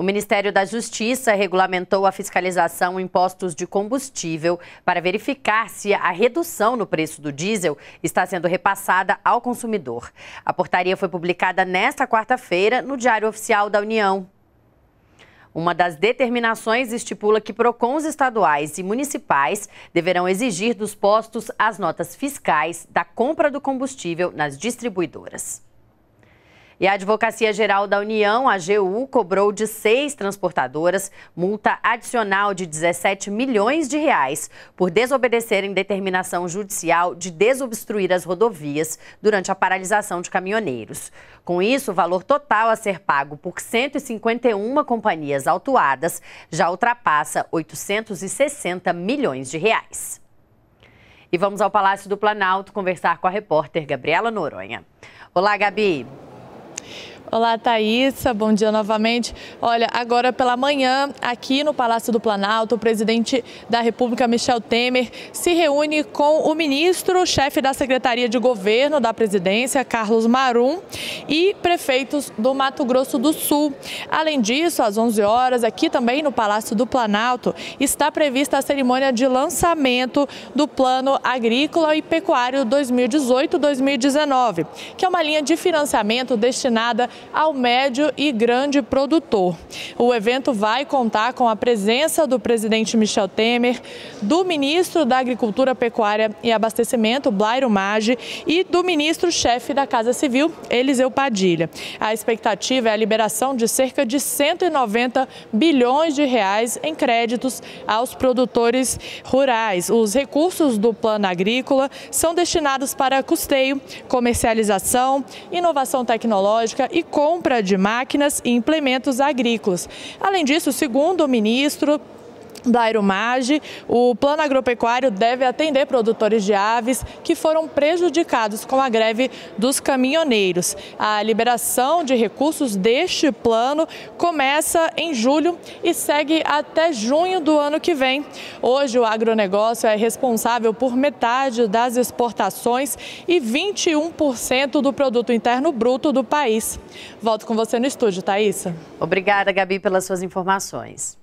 O Ministério da Justiça regulamentou a fiscalização em postos de combustível para verificar se a redução no preço do diesel está sendo repassada ao consumidor. A portaria foi publicada nesta quarta-feira no Diário Oficial da União. Uma das determinações estipula que PROCONs estaduais e municipais deverão exigir dos postos as notas fiscais da compra do combustível nas distribuidoras. E a Advocacia Geral da União, a AGU, cobrou de seis transportadoras multa adicional de 17 milhões de reais por desobedecerem determinação judicial de desobstruir as rodovias durante a paralisação de caminhoneiros. Com isso, o valor total a ser pago por 151 companhias autuadas já ultrapassa 860 milhões de reais. E vamos ao Palácio do Planalto conversar com a repórter Gabriela Noronha. Olá, Gabi. Olá, Thaisa. Bom dia novamente. Olha, agora pela manhã, aqui no Palácio do Planalto, o presidente da República, Michel Temer, se reúne com o ministro, chefe da Secretaria de Governo da Presidência, Carlos Marum, e prefeitos do Mato Grosso do Sul. Além disso, às 11 horas, aqui também no Palácio do Planalto, está prevista a cerimônia de lançamento do Plano Agrícola e Pecuário 2018-2019, que é uma linha de financiamento destinada ao médio e grande produtor. O evento vai contar com a presença do presidente Michel Temer, do ministro da Agricultura, Pecuária e Abastecimento, Blairo Maggi, e do ministro-chefe da Casa Civil, Eliseu Padilha. A expectativa é a liberação de cerca de 190 bilhões de reais em créditos aos produtores rurais. Os recursos do Plano Agrícola são destinados para custeio, comercialização, inovação tecnológica e compra de máquinas e implementos agrícolas. Além disso, segundo o ministro, da Aeromage, o plano agropecuário deve atender produtores de aves que foram prejudicados com a greve dos caminhoneiros. A liberação de recursos deste plano começa em julho e segue até junho do ano que vem. Hoje, o agronegócio é responsável por metade das exportações e 21% do produto interno bruto do país. Volto com você no estúdio, Thaisa. Obrigada, Gabi, pelas suas informações.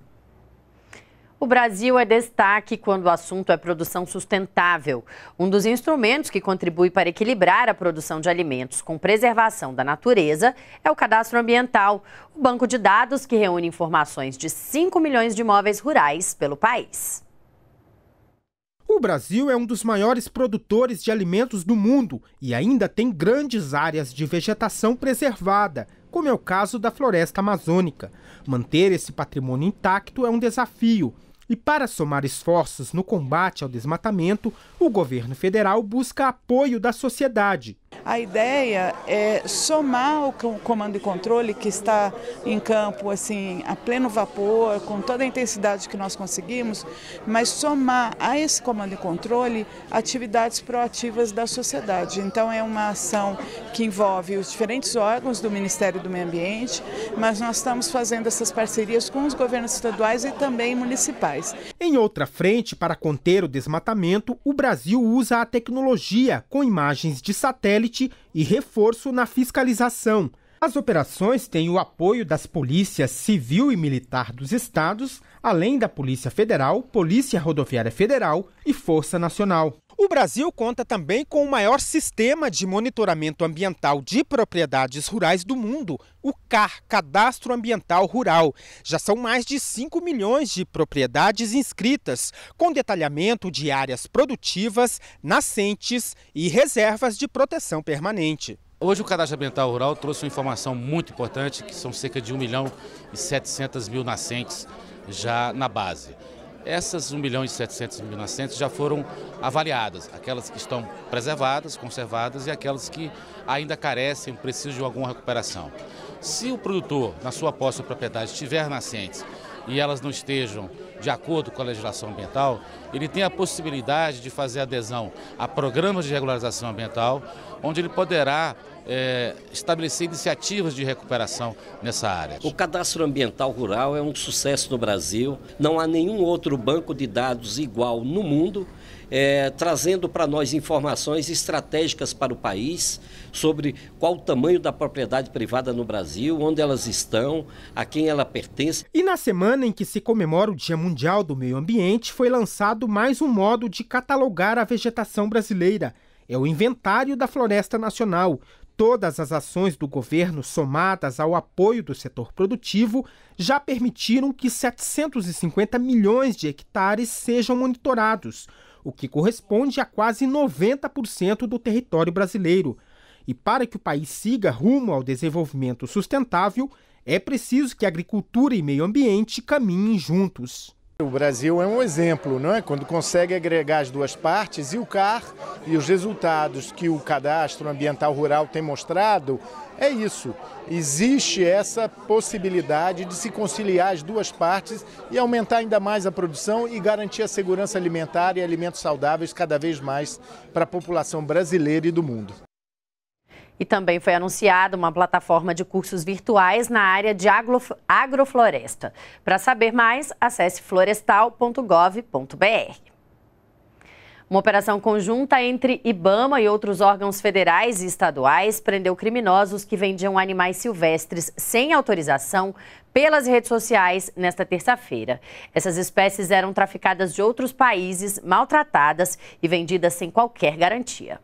O Brasil é destaque quando o assunto é produção sustentável, um dos instrumentos que contribui para equilibrar a produção de alimentos com preservação da natureza é o Cadastro Ambiental, o banco de dados que reúne informações de 5 milhões de imóveis rurais pelo país. O Brasil é um dos maiores produtores de alimentos do mundo e ainda tem grandes áreas de vegetação preservada, como é o caso da floresta amazônica. Manter esse patrimônio intacto é um desafio, e para somar esforços no combate ao desmatamento, o governo federal busca apoio da sociedade. A ideia é somar o comando e controle que está em campo assim a pleno vapor, com toda a intensidade que nós conseguimos, mas somar a esse comando e controle atividades proativas da sociedade. Então é uma ação que envolve os diferentes órgãos do Ministério do Meio Ambiente, mas nós estamos fazendo essas parcerias com os governos estaduais e também municipais. Em outra frente, para conter o desmatamento, o Brasil usa a tecnologia com imagens de satélite e reforço na fiscalização, as operações têm o apoio das polícias civil e militar dos estados, além da Polícia Federal, Polícia Rodoviária Federal e Força Nacional. O Brasil conta também com o maior sistema de monitoramento ambiental de propriedades rurais do mundo, o CAR, Cadastro Ambiental Rural. Já são mais de 5 milhões de propriedades inscritas, com detalhamento de áreas produtivas, nascentes e reservas de proteção permanente. Hoje o Cadastro Ambiental Rural trouxe uma informação muito importante, que são cerca de 1 milhão e 700 mil nascentes já na base. Essas 1 milhão e 700 mil nascentes já foram avaliadas, aquelas que estão preservadas, conservadas e aquelas que ainda carecem, precisam de alguma recuperação. Se o produtor, na sua posse ou propriedade, tiver nascentes e elas não estejam de acordo com a legislação ambiental, ele tem a possibilidade de fazer adesão a programas de regularização ambiental, onde ele poderá é, estabelecer iniciativas de recuperação nessa área. O cadastro ambiental rural é um sucesso no Brasil. Não há nenhum outro banco de dados igual no mundo é, trazendo para nós informações estratégicas para o país sobre qual o tamanho da propriedade privada no Brasil, onde elas estão, a quem ela pertence. E na semana em que se comemora o Dia Mundial do Meio Ambiente, foi lançado mais um modo de catalogar a vegetação brasileira. É o Inventário da Floresta Nacional, todas as ações do governo somadas ao apoio do setor produtivo já permitiram que 750 milhões de hectares sejam monitorados, o que corresponde a quase 90% do território brasileiro. E para que o país siga rumo ao desenvolvimento sustentável, é preciso que agricultura e meio ambiente caminhem juntos. O Brasil é um exemplo, não é? Quando consegue agregar as duas partes e o CAR e os resultados que o cadastro ambiental rural tem mostrado, é isso. Existe essa possibilidade de se conciliar as duas partes e aumentar ainda mais a produção e garantir a segurança alimentar e alimentos saudáveis cada vez mais para a população brasileira e do mundo. E também foi anunciada uma plataforma de cursos virtuais na área de agrofloresta. Para saber mais, acesse florestal.gov.br. Uma operação conjunta entre IBAMA e outros órgãos federais e estaduais prendeu criminosos que vendiam animais silvestres sem autorização pelas redes sociais nesta terça-feira. Essas espécies eram traficadas de outros países, maltratadas e vendidas sem qualquer garantia.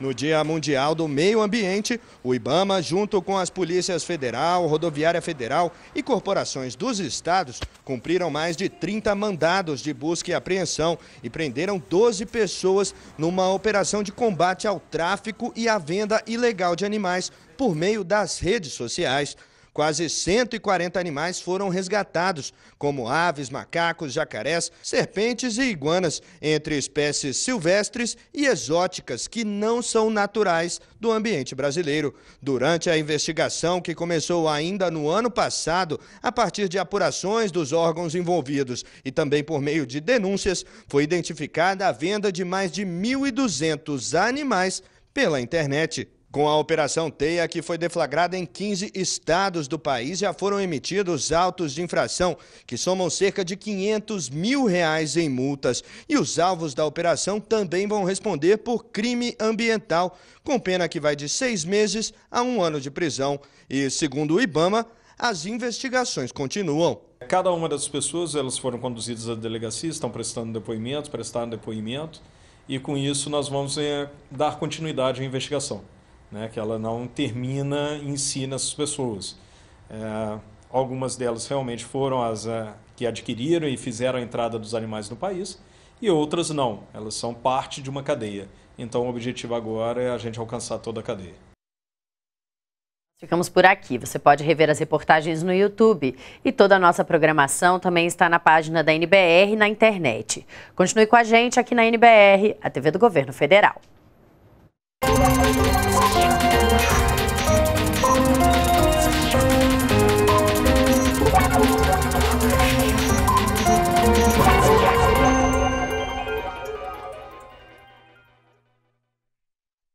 No Dia Mundial do Meio Ambiente, o IBAMA, junto com as polícias federal, rodoviária federal e corporações dos estados, cumpriram mais de 30 mandados de busca e apreensão e prenderam 12 pessoas numa operação de combate ao tráfico e à venda ilegal de animais por meio das redes sociais. Quase 140 animais foram resgatados, como aves, macacos, jacarés, serpentes e iguanas, entre espécies silvestres e exóticas que não são naturais do ambiente brasileiro. Durante a investigação, que começou ainda no ano passado, a partir de apurações dos órgãos envolvidos e também por meio de denúncias, foi identificada a venda de mais de 1.200 animais pela internet. Com a Operação Teia, que foi deflagrada em 15 estados do país, já foram emitidos autos de infração, que somam cerca de 500 mil reais em multas. E os alvos da operação também vão responder por crime ambiental, com pena que vai de seis meses a um ano de prisão. E, segundo o Ibama, as investigações continuam. Cada uma das pessoas, elas foram conduzidas à delegacia, estão prestando depoimento, prestaram depoimento, e com isso nós vamos eh, dar continuidade à investigação né, que ela não termina em si nessas pessoas. É, algumas delas realmente foram as é, que adquiriram e fizeram a entrada dos animais no país, e outras não, elas são parte de uma cadeia. Então, o objetivo agora é a gente alcançar toda a cadeia. Ficamos por aqui. Você pode rever as reportagens no YouTube. E toda a nossa programação também está na página da NBR na internet. Continue com a gente aqui na NBR, a TV do Governo Federal. Thank you.